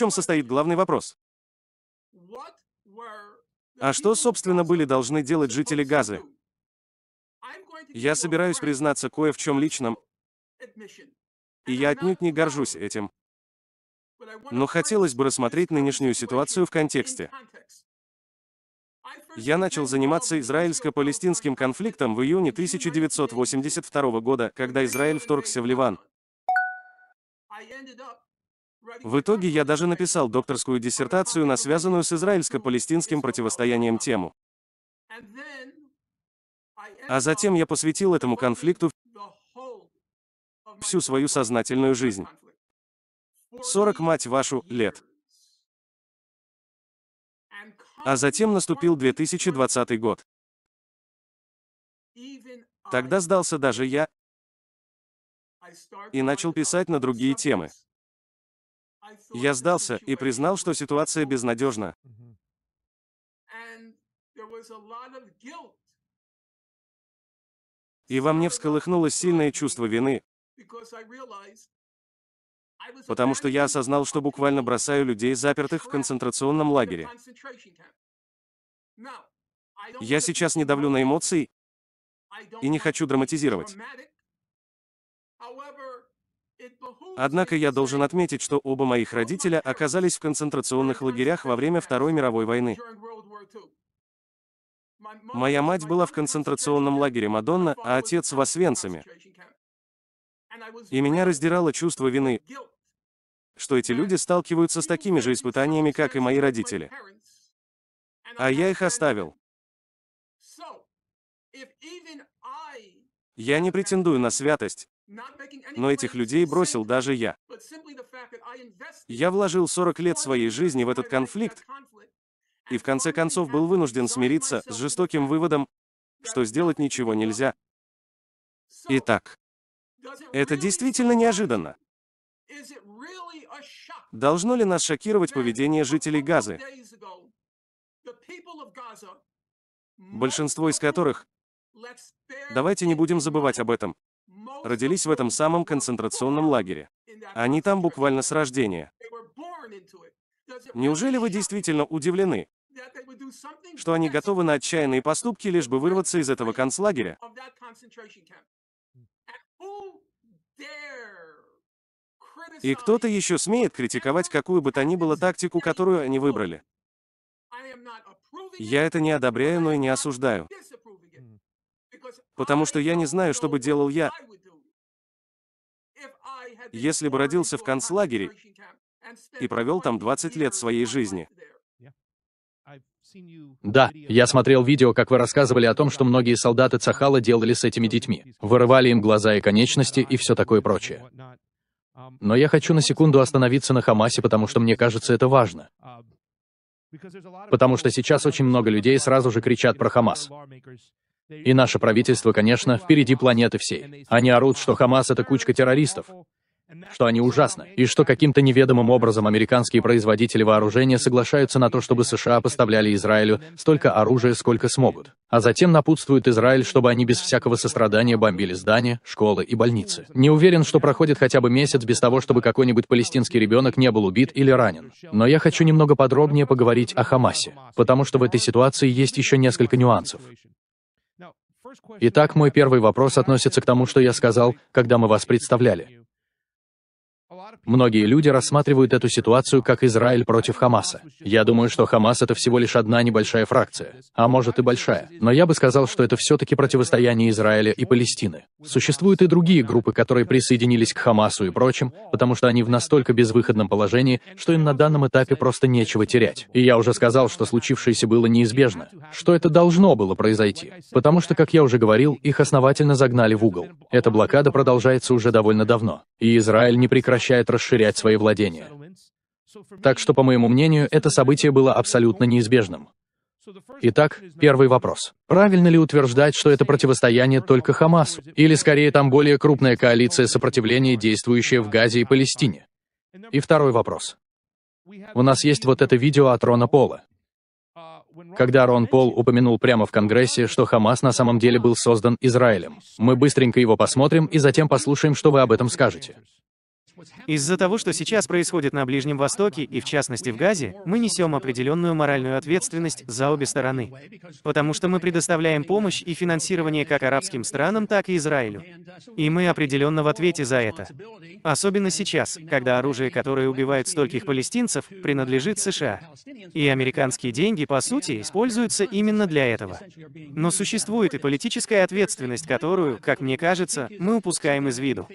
чем состоит главный вопрос? А что, собственно, были должны делать жители Газы? Я собираюсь признаться кое в чем личном, и я отнюдь не горжусь этим. Но хотелось бы рассмотреть нынешнюю ситуацию в контексте. Я начал заниматься израильско-палестинским конфликтом в июне 1982 года, когда Израиль вторгся в Ливан. В итоге я даже написал докторскую диссертацию на связанную с израильско-палестинским противостоянием тему. А затем я посвятил этому конфликту всю свою сознательную жизнь. 40, мать вашу, лет. А затем наступил 2020 год. Тогда сдался даже я и начал писать на другие темы. Я сдался и признал, что ситуация безнадежна. И во мне всколыхнулось сильное чувство вины, потому что я осознал, что буквально бросаю людей, запертых в концентрационном лагере. Я сейчас не давлю на эмоции и не хочу драматизировать. Однако я должен отметить, что оба моих родителя оказались в концентрационных лагерях во время Второй мировой войны. Моя мать была в концентрационном лагере Мадонна, а отец в Освенциме. И меня раздирало чувство вины, что эти люди сталкиваются с такими же испытаниями, как и мои родители. А я их оставил. Я не претендую на святость, но этих людей бросил даже я. Я вложил 40 лет своей жизни в этот конфликт, и в конце концов был вынужден смириться с жестоким выводом, что сделать ничего нельзя. Итак, это действительно неожиданно. Должно ли нас шокировать поведение жителей Газы, большинство из которых, давайте не будем забывать об этом, родились в этом самом концентрационном лагере. Они там буквально с рождения. Неужели вы действительно удивлены, что они готовы на отчаянные поступки, лишь бы вырваться из этого концлагеря? И кто-то еще смеет критиковать какую бы то ни было тактику, которую они выбрали. Я это не одобряю, но и не осуждаю. Потому что я не знаю, что бы делал я, если бы родился в концлагере и провел там 20 лет своей жизни. Да, я смотрел видео, как вы рассказывали о том, что многие солдаты Цахала делали с этими детьми. Вырывали им глаза и конечности и все такое прочее. Um, Но я хочу на секунду остановиться на Хамасе, потому что мне кажется это важно. Um, потому что сейчас очень много людей сразу же кричат про Хамас. И наше правительство, конечно, впереди планеты всей. Они орут, что Хамас — это кучка террористов что они ужасны, и что каким-то неведомым образом американские производители вооружения соглашаются на то, чтобы США поставляли Израилю столько оружия, сколько смогут, а затем напутствуют Израиль, чтобы они без всякого сострадания бомбили здания, школы и больницы. Не уверен, что проходит хотя бы месяц без того, чтобы какой-нибудь палестинский ребенок не был убит или ранен. Но я хочу немного подробнее поговорить о Хамасе, потому что в этой ситуации есть еще несколько нюансов. Итак, мой первый вопрос относится к тому, что я сказал, когда мы вас представляли. Многие люди рассматривают эту ситуацию как Израиль против Хамаса. Я думаю, что Хамас это всего лишь одна небольшая фракция, а может и большая. Но я бы сказал, что это все-таки противостояние Израиля и Палестины. Существуют и другие группы, которые присоединились к Хамасу и прочим, потому что они в настолько безвыходном положении, что им на данном этапе просто нечего терять. И я уже сказал, что случившееся было неизбежно, что это должно было произойти. Потому что, как я уже говорил, их основательно загнали в угол. Эта блокада продолжается уже довольно давно и Израиль не прекращает расширять свои владения. Так что, по моему мнению, это событие было абсолютно неизбежным. Итак, первый вопрос. Правильно ли утверждать, что это противостояние только Хамасу, или скорее там более крупная коалиция сопротивления, действующая в Газе и Палестине? И второй вопрос. У нас есть вот это видео от Рона Пола. Когда Рон Пол упомянул прямо в Конгрессе, что Хамас на самом деле был создан Израилем. Мы быстренько его посмотрим и затем послушаем, что вы об этом скажете. Из-за того, что сейчас происходит на Ближнем Востоке и в частности в Газе, мы несем определенную моральную ответственность за обе стороны. Потому что мы предоставляем помощь и финансирование как арабским странам, так и Израилю. И мы определенно в ответе за это. Особенно сейчас, когда оружие, которое убивает стольких палестинцев, принадлежит США. И американские деньги, по сути, используются именно для этого. Но существует и политическая ответственность, которую, как мне кажется, мы упускаем из виду.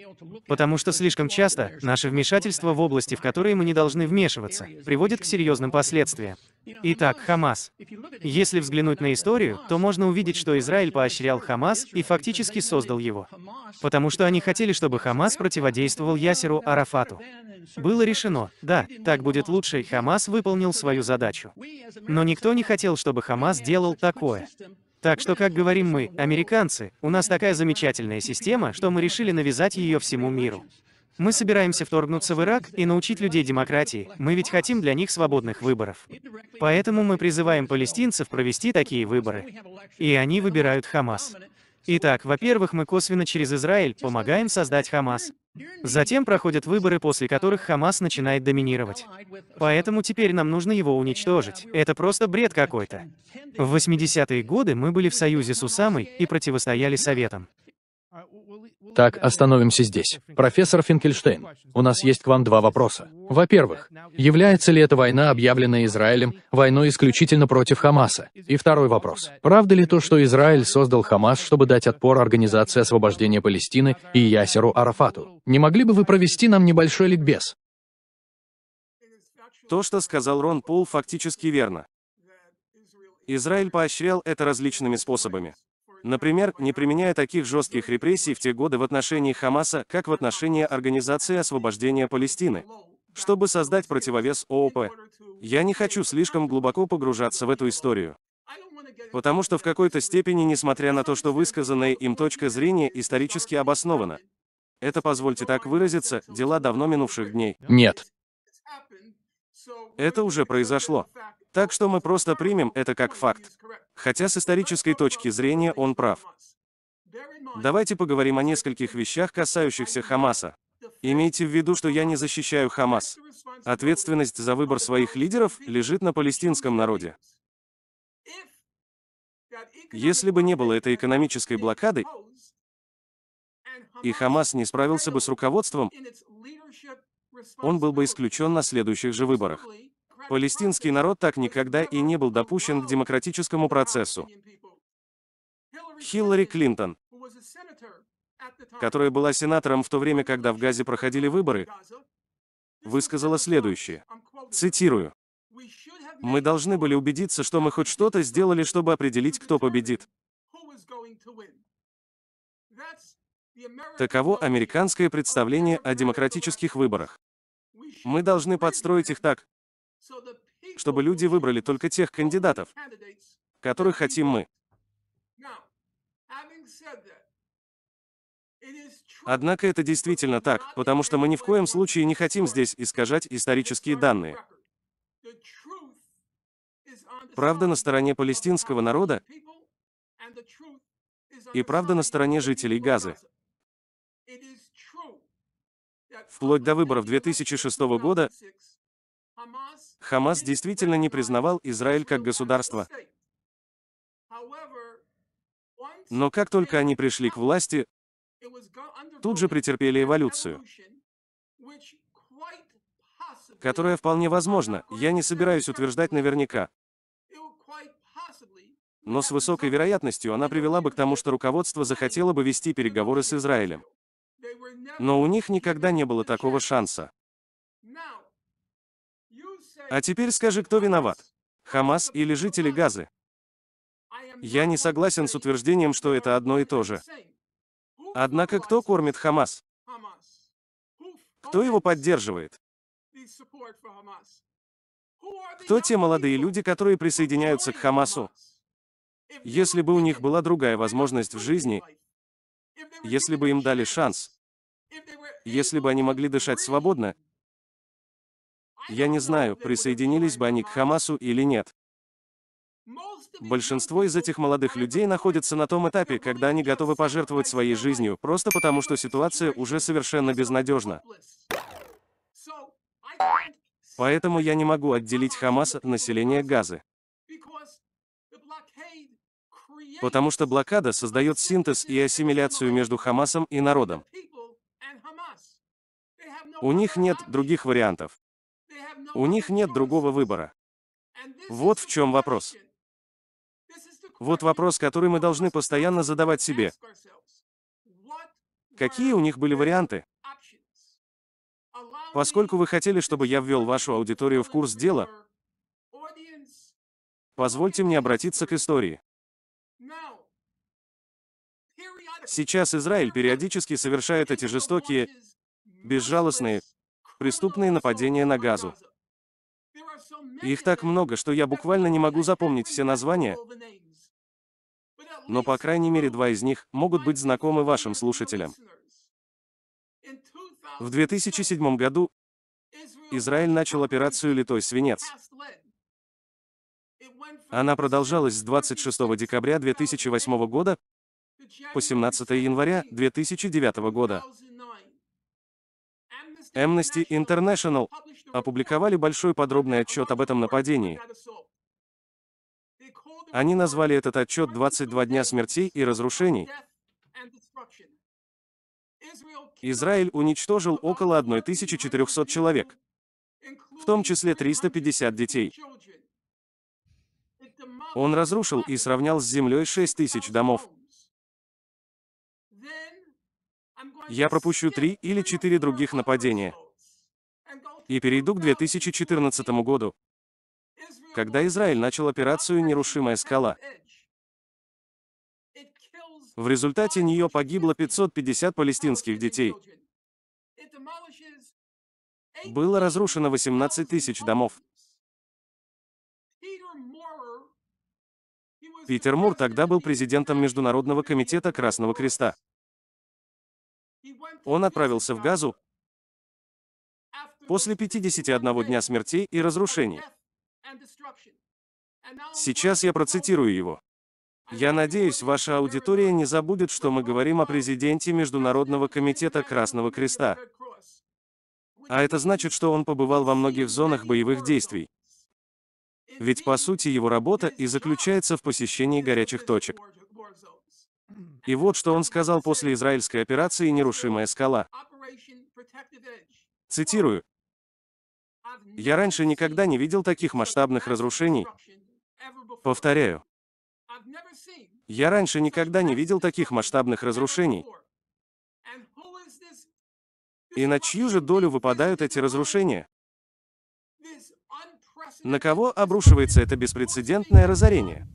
Потому что слишком часто, Наше вмешательство в области, в которые мы не должны вмешиваться, приводит к серьезным последствиям. Итак, Хамас. Если взглянуть на историю, то можно увидеть, что Израиль поощрял Хамас и фактически создал его. Потому что они хотели, чтобы Хамас противодействовал Ясеру Арафату. Было решено, да, так будет лучше, и Хамас выполнил свою задачу. Но никто не хотел, чтобы Хамас делал такое. Так что, как говорим мы, американцы, у нас такая замечательная система, что мы решили навязать ее всему миру. Мы собираемся вторгнуться в Ирак и научить людей демократии, мы ведь хотим для них свободных выборов. Поэтому мы призываем палестинцев провести такие выборы. И они выбирают Хамас. Итак, во-первых, мы косвенно через Израиль помогаем создать Хамас. Затем проходят выборы, после которых Хамас начинает доминировать. Поэтому теперь нам нужно его уничтожить. Это просто бред какой-то. В 80-е годы мы были в союзе с Усамой и противостояли Советам. Так, остановимся здесь. Профессор Финкельштейн, у нас есть к вам два вопроса. Во-первых, является ли эта война, объявленная Израилем, войной исключительно против Хамаса? И второй вопрос. Правда ли то, что Израиль создал Хамас, чтобы дать отпор Организации освобождения Палестины и Ясеру Арафату? Не могли бы вы провести нам небольшой ликбез? То, что сказал Рон Пол, фактически верно. Израиль поощрял это различными способами. Например, не применяя таких жестких репрессий в те годы в отношении Хамаса, как в отношении Организации освобождения Палестины. Чтобы создать противовес ООП, я не хочу слишком глубоко погружаться в эту историю. Потому что в какой-то степени, несмотря на то, что высказанная им точка зрения исторически обоснована, это, позвольте так выразиться, дела давно минувших дней. Нет. Это уже произошло. Так что мы просто примем это как факт. Хотя с исторической точки зрения он прав. Давайте поговорим о нескольких вещах, касающихся Хамаса. Имейте в виду, что я не защищаю Хамас. Ответственность за выбор своих лидеров лежит на палестинском народе. Если бы не было этой экономической блокады, и Хамас не справился бы с руководством, он был бы исключен на следующих же выборах. Палестинский народ так никогда и не был допущен к демократическому процессу. Хиллари Клинтон, которая была сенатором в то время, когда в Газе проходили выборы, высказала следующее. Цитирую. «Мы должны были убедиться, что мы хоть что-то сделали, чтобы определить, кто победит». Таково американское представление о демократических выборах. Мы должны подстроить их так, чтобы люди выбрали только тех кандидатов, которых хотим мы. Однако это действительно так, потому что мы ни в коем случае не хотим здесь искажать исторические данные. Правда на стороне палестинского народа и правда на стороне жителей Газы. Вплоть до выборов 2006 года Хамас действительно не признавал Израиль как государство. Но как только они пришли к власти, тут же претерпели эволюцию, которая вполне возможно, я не собираюсь утверждать наверняка, но с высокой вероятностью она привела бы к тому, что руководство захотело бы вести переговоры с Израилем. Но у них никогда не было такого шанса. А теперь скажи, кто виноват? Хамас или жители Газы? Я не согласен с утверждением, что это одно и то же. Однако кто кормит Хамас? Кто его поддерживает? Кто те молодые люди, которые присоединяются к Хамасу? Если бы у них была другая возможность в жизни, если бы им дали шанс, если бы они могли дышать свободно, я не знаю, присоединились бы они к Хамасу или нет. Большинство из этих молодых людей находятся на том этапе, когда они готовы пожертвовать своей жизнью, просто потому что ситуация уже совершенно безнадежна. Поэтому я не могу отделить Хамас от населения Газы. Потому что блокада создает синтез и ассимиляцию между Хамасом и народом. У них нет других вариантов. У них нет другого выбора. Вот в чем вопрос. Вот вопрос, который мы должны постоянно задавать себе. Какие у них были варианты? Поскольку вы хотели, чтобы я ввел вашу аудиторию в курс дела, позвольте мне обратиться к истории. Сейчас Израиль периодически совершает эти жестокие, безжалостные, преступные нападения на газу. Их так много, что я буквально не могу запомнить все названия, но по крайней мере два из них могут быть знакомы вашим слушателям. В 2007 году Израиль начал операцию «Литой свинец». Она продолжалась с 26 декабря 2008 года по 17 января 2009 года. Amnesty International опубликовали большой подробный отчет об этом нападении. Они назвали этот отчет «22 дня смертей и разрушений». Израиль уничтожил около 1400 человек, в том числе 350 детей. Он разрушил и сравнял с землей 6000 домов. я пропущу три или четыре других нападения. И перейду к 2014 году, когда Израиль начал операцию «Нерушимая скала». В результате нее погибло 550 палестинских детей. Было разрушено 18 тысяч домов. Питер Мур тогда был президентом Международного комитета Красного Креста он отправился в Газу после 51 дня смертей и разрушений. Сейчас я процитирую его. Я надеюсь, ваша аудитория не забудет, что мы говорим о президенте Международного комитета Красного Креста. А это значит, что он побывал во многих зонах боевых действий. Ведь по сути его работа и заключается в посещении горячих точек. И вот что он сказал после израильской операции «Нерушимая скала». Цитирую. «Я раньше никогда не видел таких масштабных разрушений. Повторяю. Я раньше никогда не видел таких масштабных разрушений. И на чью же долю выпадают эти разрушения? На кого обрушивается это беспрецедентное разорение?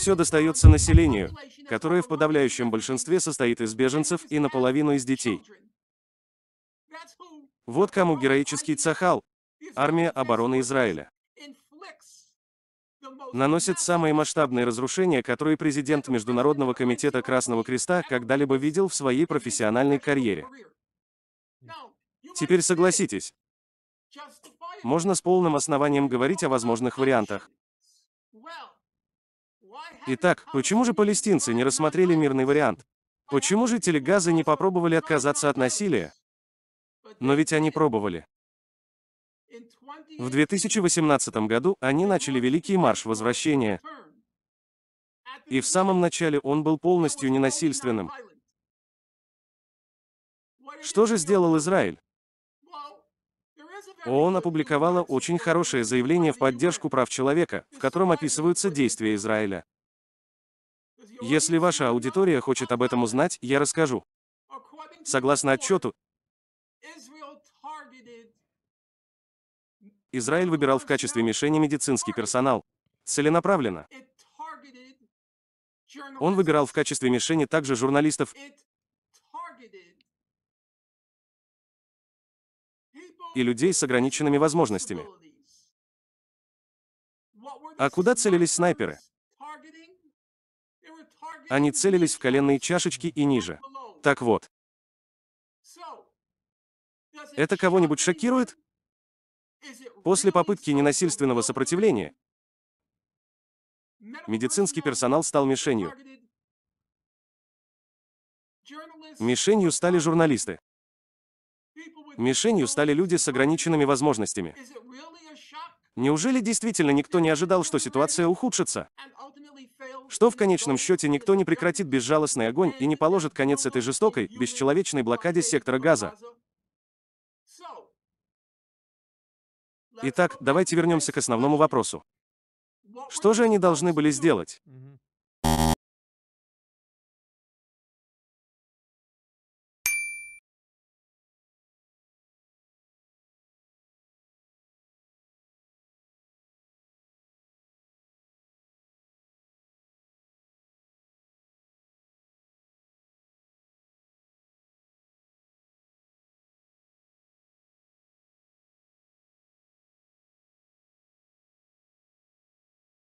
Все достается населению, которое в подавляющем большинстве состоит из беженцев и наполовину из детей. Вот кому героический Цахал, армия обороны Израиля, наносит самые масштабные разрушения, которые президент Международного комитета Красного Креста когда-либо видел в своей профессиональной карьере. Теперь согласитесь, можно с полным основанием говорить о возможных вариантах. Итак, почему же палестинцы не рассмотрели мирный вариант? Почему жители Газы не попробовали отказаться от насилия? Но ведь они пробовали. В 2018 году они начали Великий марш возвращения. И в самом начале он был полностью ненасильственным. Что же сделал Израиль? ООН опубликовала очень хорошее заявление в поддержку прав человека, в котором описываются действия Израиля. Если ваша аудитория хочет об этом узнать, я расскажу. Согласно отчету, Израиль выбирал в качестве мишени медицинский персонал. Целенаправленно. Он выбирал в качестве мишени также журналистов. и людей с ограниченными возможностями. А куда целились снайперы? Они целились в коленные чашечки и ниже. Так вот. Это кого-нибудь шокирует? После попытки ненасильственного сопротивления медицинский персонал стал мишенью. Мишенью стали журналисты. Мишенью стали люди с ограниченными возможностями. Неужели действительно никто не ожидал, что ситуация ухудшится? что в конечном счете никто не прекратит безжалостный огонь и не положит конец этой жестокой, бесчеловечной блокаде сектора газа. Итак, давайте вернемся к основному вопросу. Что же они должны были сделать?